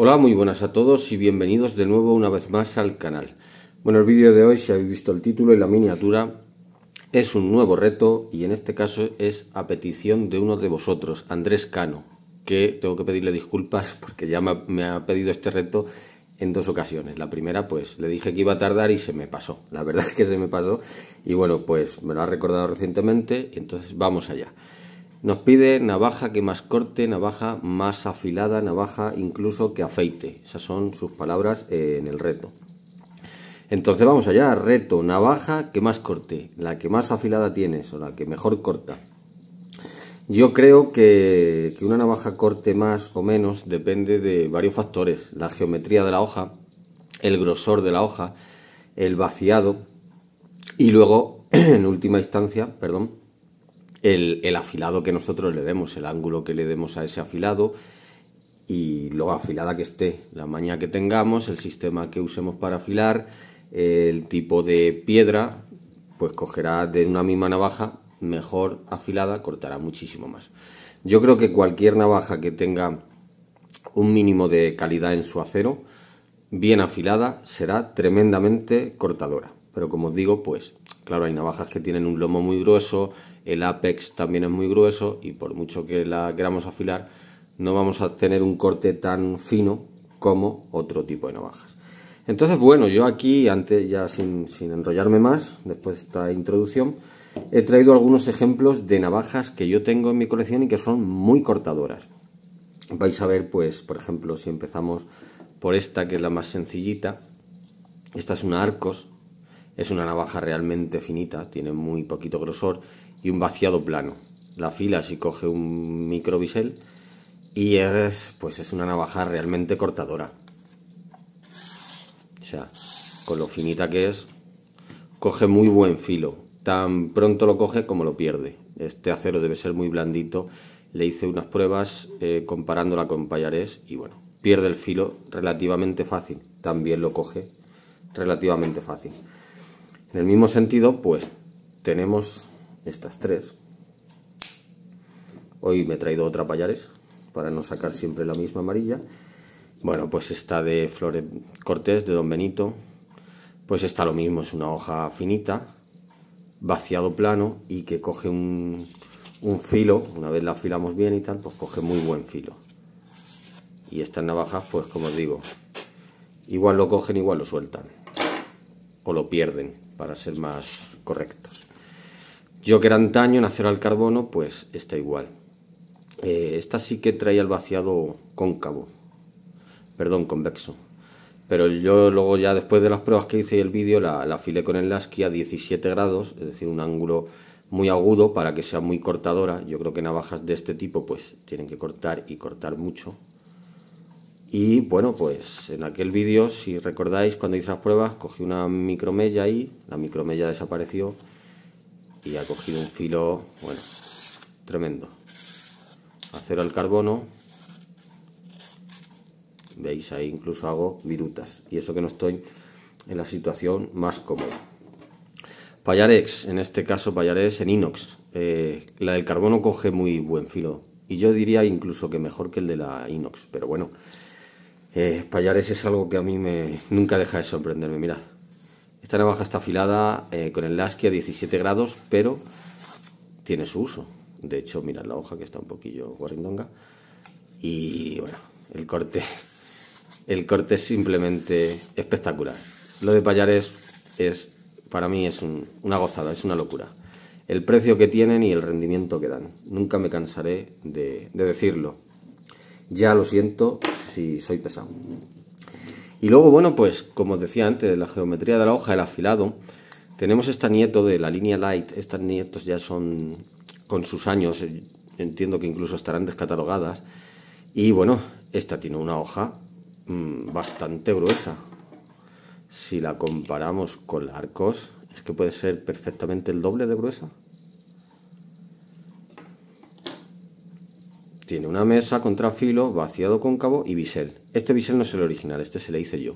Hola, muy buenas a todos y bienvenidos de nuevo una vez más al canal. Bueno, el vídeo de hoy, si habéis visto el título y la miniatura, es un nuevo reto y en este caso es a petición de uno de vosotros, Andrés Cano, que tengo que pedirle disculpas porque ya me ha pedido este reto en dos ocasiones. La primera, pues le dije que iba a tardar y se me pasó. La verdad es que se me pasó y bueno, pues me lo ha recordado recientemente, entonces vamos allá. Nos pide navaja que más corte, navaja más afilada, navaja incluso que afeite. Esas son sus palabras eh, en el reto. Entonces vamos allá, reto, navaja que más corte, la que más afilada tienes o la que mejor corta. Yo creo que, que una navaja corte más o menos depende de varios factores. La geometría de la hoja, el grosor de la hoja, el vaciado y luego, en última instancia, perdón, el, afilado que nosotros le demos, el ángulo que le demos a ese afilado y lo afilada que esté, la maña que tengamos, el sistema que usemos para afilar, el tipo de piedra, pues cogerá de una misma navaja mejor afilada, cortará muchísimo más. Yo creo que cualquier navaja que tenga un mínimo de calidad en su acero, bien afilada, será tremendamente cortadora pero como os digo, pues claro, hay navajas que tienen un lomo muy grueso, el apex también es muy grueso y por mucho que la queramos afilar, no vamos a tener un corte tan fino como otro tipo de navajas. Entonces, bueno, yo aquí, antes ya sin, sin enrollarme más, después de esta introducción, he traído algunos ejemplos de navajas que yo tengo en mi colección y que son muy cortadoras. Vais a ver, pues, por ejemplo, si empezamos por esta, que es la más sencillita. Esta es una Arcos, es una navaja realmente finita, tiene muy poquito grosor y un vaciado plano. La fila si coge un micro bisel y es, pues es una navaja realmente cortadora. O sea, con lo finita que es, coge muy buen filo. Tan pronto lo coge como lo pierde. Este acero debe ser muy blandito. Le hice unas pruebas eh, comparándola con Payarés y bueno, pierde el filo relativamente fácil. También lo coge relativamente fácil. En el mismo sentido, pues tenemos estas tres. Hoy me he traído otra payares para no sacar siempre la misma amarilla. Bueno, pues esta de Flores Cortés, de Don Benito, pues está lo mismo, es una hoja finita, vaciado plano y que coge un, un filo, una vez la afilamos bien y tal, pues coge muy buen filo. Y estas navajas, pues como os digo, igual lo cogen, igual lo sueltan o lo pierden para ser más correctos. Yo que era antaño, al Carbono, pues está igual. Eh, esta sí que traía el vaciado cóncavo, perdón, convexo. Pero yo luego ya después de las pruebas que hice y el vídeo la, afilé con el Lasky a 17 grados, es decir, un ángulo muy agudo para que sea muy cortadora. Yo creo que navajas de este tipo pues tienen que cortar y cortar mucho y bueno, pues en aquel vídeo, si recordáis, cuando hice las pruebas, cogí una micromella ahí, la micromella desapareció y ha cogido un filo, bueno, tremendo. Acero al carbono, veis ahí incluso hago virutas y eso que no estoy en la situación más cómoda. Payarex, en este caso Payarex en inox. Eh, la del carbono coge muy buen filo y yo diría incluso que mejor que el de la inox, pero bueno. Eh, Payares es algo que a mí me, nunca deja de sorprenderme, mirad. Esta navaja está afilada eh, con el que a 17 grados, pero tiene su uso. De hecho, mirad la hoja que está un poquillo guarindonga. Y bueno, el corte, el corte es simplemente espectacular. Lo de Payares es, para mí es una gozada, es una locura. El precio que tienen y el rendimiento que dan. Nunca me cansaré de decirlo. Ya lo siento si soy pesado. Y luego, bueno, pues como decía antes, la geometría de la hoja, el afilado, tenemos esta nieto de la línea light. Estas nietos ya son con sus años, eh, entiendo que incluso estarán descatalogadas. Y bueno, esta tiene una hoja mm, bastante gruesa. Si la comparamos con la Arcos, es que puede ser perfectamente el doble de gruesa. Tiene una mesa, contrafilo, vaciado cóncavo y bisel. Este bisel no es el original, este se le hice yo.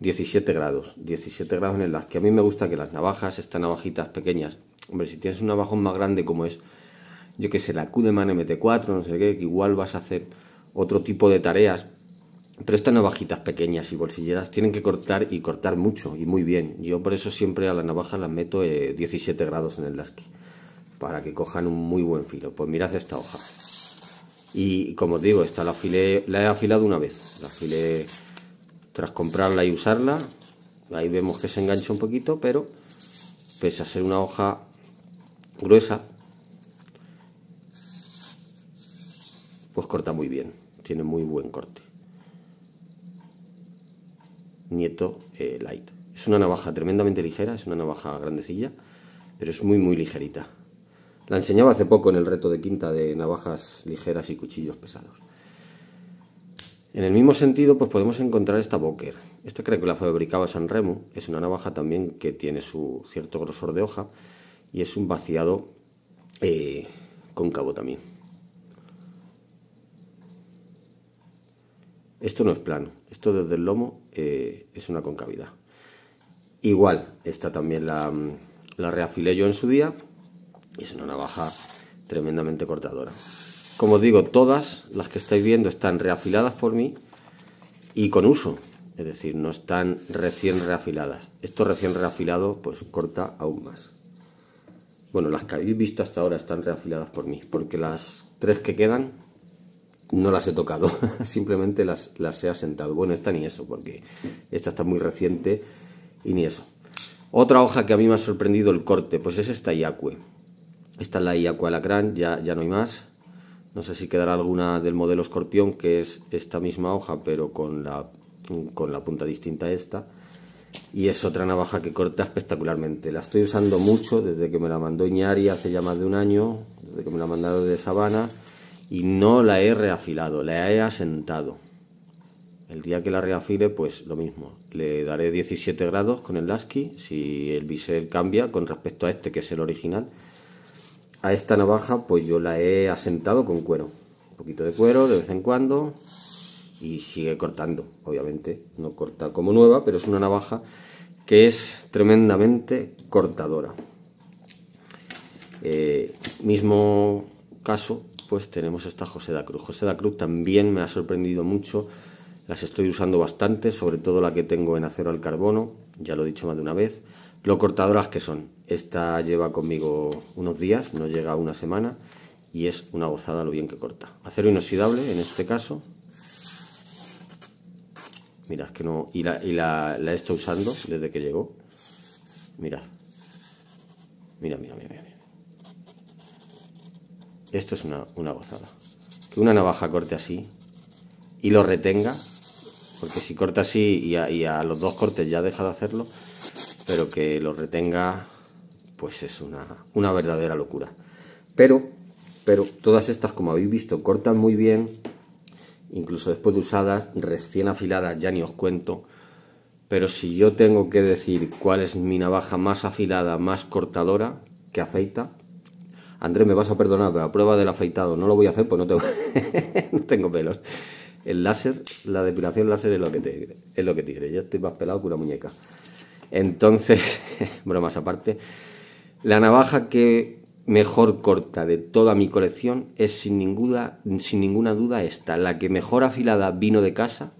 17 grados, 17 grados en las que a mí me gusta que las navajas, estas navajitas pequeñas, hombre, si tienes un navajón más grande como es, yo que sé, la Kudeman MT4, no sé qué, igual vas a hacer otro tipo de tareas, pero estas navajitas pequeñas y bolsilleras tienen que cortar y cortar mucho y muy bien. Yo por eso siempre a las navajas las meto 17 eh, grados en el lasque, para que cojan un muy buen filo. Pues mirad esta hoja. Y como os digo, esta la, afilé, la he afilado una vez. La afilé tras comprarla y usarla. Ahí vemos que se engancha un poquito, pero pese a ser una hoja gruesa, pues corta muy bien. Tiene muy buen corte. Nieto eh, Light. Es una navaja tremendamente ligera, es una navaja grandecilla, pero es muy, muy ligerita. La enseñaba hace poco en el reto de quinta de navajas ligeras y cuchillos pesados. En el mismo sentido, pues podemos encontrar esta Boker. Esta creo que la fabricaba San Remo. Es una navaja también que tiene su cierto grosor de hoja y es un vaciado eh, cóncavo también. Esto no es plano. Esto desde el lomo eh, es una concavidad. Igual, esta también la, la reafilé yo en su día es una navaja tremendamente cortadora. Como digo, todas las que estáis viendo están reafiladas por mí y con uso, es decir, no están recién reafiladas. Esto recién reafilado pues corta aún más. Bueno, las que habéis visto hasta ahora están reafiladas por mí, porque las tres que quedan no las he tocado, simplemente las, las he asentado. Bueno, esta ni eso, porque esta está muy reciente y ni eso. Otra hoja que a mí me ha sorprendido el corte, pues es esta Yacue. Esta es la ia Gran, ya, ya no hay más. No sé si quedará alguna del modelo escorpión, que es esta misma hoja, pero con la, con la punta distinta a esta. Y es otra navaja que corta espectacularmente. La estoy usando mucho desde que me la mandó Iñari hace ya más de un año, desde que me la mandado de Sabana, y no la he reafilado, la he asentado. El día que la reafile, pues lo mismo. Le daré 17 grados con el Lasky, si el bisel cambia con respecto a este, que es el original a esta navaja pues yo la he asentado con cuero. Un poquito de cuero de vez en cuando y sigue cortando, obviamente. No corta como nueva, pero es una navaja que es tremendamente cortadora. Eh, mismo caso, pues tenemos esta José da Cruz. José da Cruz también me ha sorprendido mucho. Las estoy usando bastante, sobre todo la que tengo en acero al carbono, ya lo he dicho más de una vez. Lo cortadoras que son. Esta lleva conmigo unos días, no llega una semana y es una gozada lo bien que corta. Acero inoxidable en este caso. Mirad que no... Y la, he estado usando desde que llegó. Mirad. Mira, mira, mira, mira. Esto es una, gozada. Que una navaja corte así y lo retenga. Porque si corta así y a los dos cortes ya deja de hacerlo. Pero que lo retenga pues es una, una verdadera locura. Pero, pero todas estas, como habéis visto, cortan muy bien, incluso después de usadas, recién afiladas, ya ni os cuento. Pero si yo tengo que decir cuál es mi navaja más afilada, más cortadora, que afeita, Andrés, me vas a perdonar, pero a prueba del afeitado no lo voy a hacer, pues no tengo, tengo pelos. El láser, la depilación láser es lo que te es lo que Yo estoy más pelado que una muñeca. Entonces, bromas aparte, la navaja que mejor corta de toda mi colección es sin ninguna, sin ninguna duda esta. La que mejor afilada vino de casa,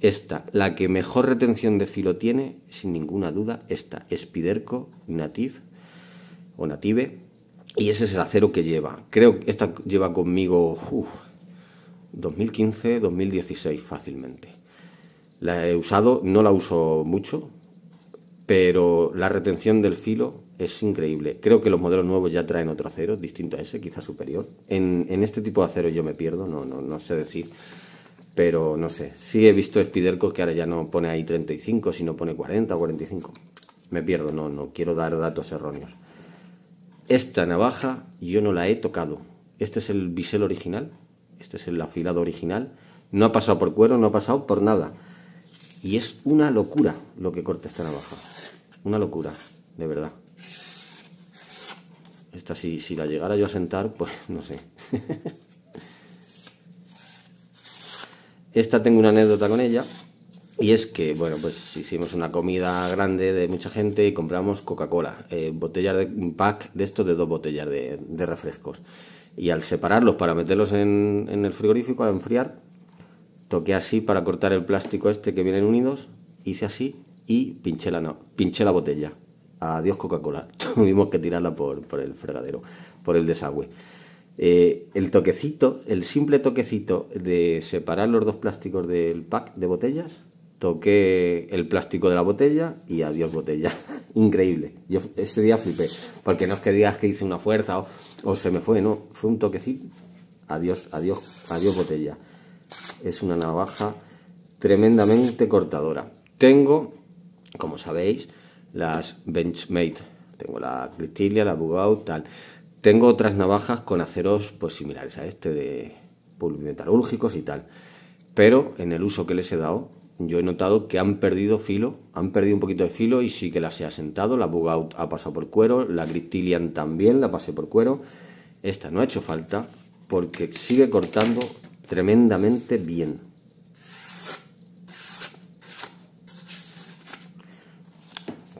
esta. La que mejor retención de filo tiene, sin ninguna duda, esta. Spiderco Native o Native. Y ese es el acero que lleva. Creo que esta lleva conmigo 2015, 2016 fácilmente. La he usado, no la uso mucho, pero la retención del filo es increíble. Creo que los modelos nuevos ya traen otro acero, distinto a ese, quizá superior. En, este tipo de acero yo me pierdo, no, no, no sé decir. Pero no sé, sí he visto Spiderco que ahora ya no pone ahí 35, sino pone 40 o 45. Me pierdo, no, no quiero dar datos erróneos. Esta navaja yo no la he tocado. Este es el bisel original, este es el afilado original. No ha pasado por cuero, no ha pasado por nada. Y es una locura lo que corta esta navaja. Una locura, de verdad. Esta si, la llegara yo a sentar, pues no sé. Esta tengo una anécdota con ella. Y es que, bueno, pues hicimos una comida grande de mucha gente y compramos Coca-Cola, eh, botellas de un pack de estos de dos botellas de, refrescos. Y al separarlos para meterlos en, el frigorífico a enfriar, toqué así para cortar el plástico este que vienen unidos, hice así y pinché la, no, pinché la botella adiós Coca-Cola. Tuvimos que tirarla por, el fregadero, por el desagüe. Eh, el toquecito, el simple toquecito de separar los dos plásticos del pack de botellas, toqué el plástico de la botella y adiós botella. Increíble. Yo ese día flipé, porque no es que digas que hice una fuerza o, o se me fue, no, fue un toquecito. Adiós, adiós, adiós botella. Es una navaja tremendamente cortadora. Tengo, como sabéis, las Benchmade, tengo la Cristilia, la Bugout, tal. Tengo otras navajas con aceros pues similares a este de metalúrgicos y tal. Pero en el uso que les he dado, yo he notado que han perdido filo, han perdido un poquito de filo y sí que las he asentado. La Bugout ha pasado por cuero, la Cristilian también la pasé por cuero. Esta no ha hecho falta porque sigue cortando tremendamente bien.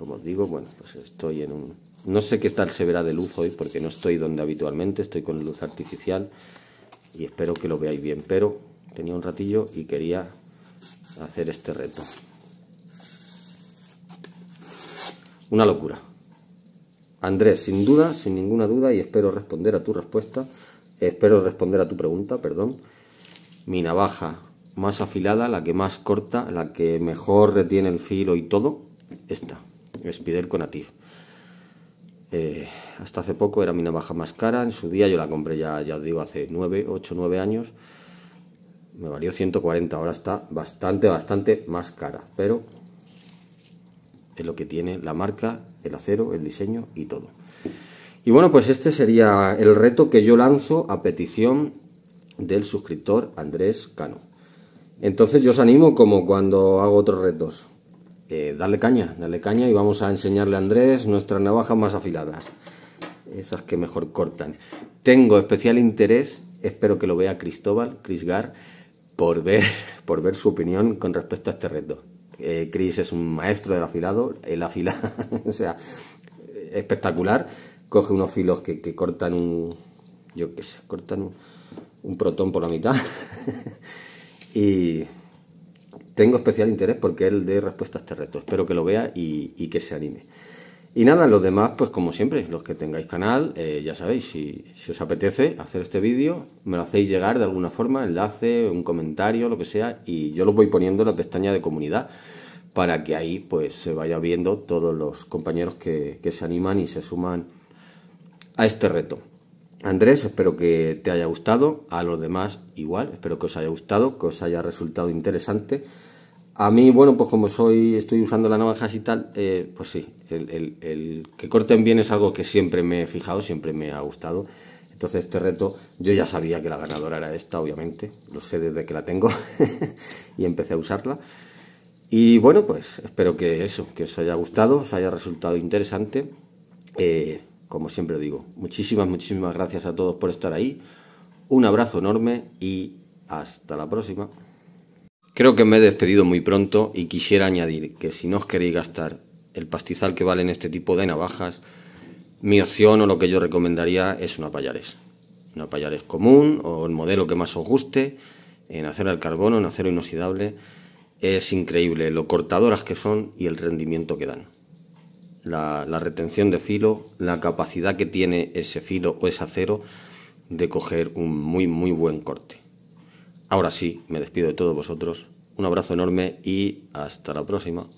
como os digo, bueno, pues estoy en un... No sé qué tal se verá de luz hoy porque no estoy donde habitualmente, estoy con luz artificial y espero que lo veáis bien, pero tenía un ratillo y quería hacer este reto. Una locura. Andrés, sin duda, sin ninguna duda, y espero responder a tu respuesta, espero responder a tu pregunta, perdón. Mi navaja más afilada, la que más corta, la que mejor retiene el filo y todo, esta. Spider con Eh, hasta hace poco era mi navaja más cara, en su día yo la compré ya, ya digo, hace 9, 8, 9 años. Me valió 140, ahora está bastante, bastante más cara, pero es lo que tiene la marca, el acero, el diseño y todo. Y bueno, pues este sería el reto que yo lanzo a petición del suscriptor Andrés Cano. Entonces yo os animo como cuando hago otros retos, eh, dale caña, dale caña y vamos a enseñarle a Andrés nuestras navajas más afiladas, esas que mejor cortan. Tengo especial interés, espero que lo vea Cristóbal, Chris Gar, por ver, por ver su opinión con respecto a este reto. Eh, Chris es un maestro del afilado, el afilado, o sea, espectacular. Coge unos filos que, cortan un, yo qué sé, cortan un protón por la mitad. y tengo especial interés porque él dé respuesta a este reto. Espero que lo vea y, que se anime. Y nada, los demás, pues como siempre, los que tengáis canal, eh, ya sabéis, si, os apetece hacer este vídeo, me lo hacéis llegar de alguna forma, enlace, un comentario, lo que sea, y yo lo voy poniendo en la pestaña de comunidad para que ahí pues se vaya viendo todos los compañeros que se animan y se suman a este reto. Andrés, espero que te haya gustado, a los demás igual, espero que os haya gustado, que os haya resultado interesante. A mí, bueno, pues como soy, estoy usando la navajas y tal, eh, pues sí, el, que corten bien es algo que siempre me he fijado, siempre me ha gustado. Entonces este reto, yo ya sabía que la ganadora era esta, obviamente, lo sé desde que la tengo y empecé a usarla. Y bueno, pues espero que eso, que os haya gustado, os haya resultado interesante. Eh, como siempre digo, muchísimas, muchísimas gracias a todos por estar ahí. Un abrazo enorme y hasta la próxima. Creo que me he despedido muy pronto y quisiera añadir que si no os queréis gastar el pastizal que valen este tipo de navajas, mi opción o lo que yo recomendaría es una payares. Una payares común o el modelo que más os guste, en acero al carbono, en acero inoxidable. Es increíble lo cortadoras que son y el rendimiento que dan. La, la retención de filo, la capacidad que tiene ese filo o ese acero de coger un muy muy buen corte. Ahora sí, me despido de todos vosotros. Un abrazo enorme y hasta la próxima.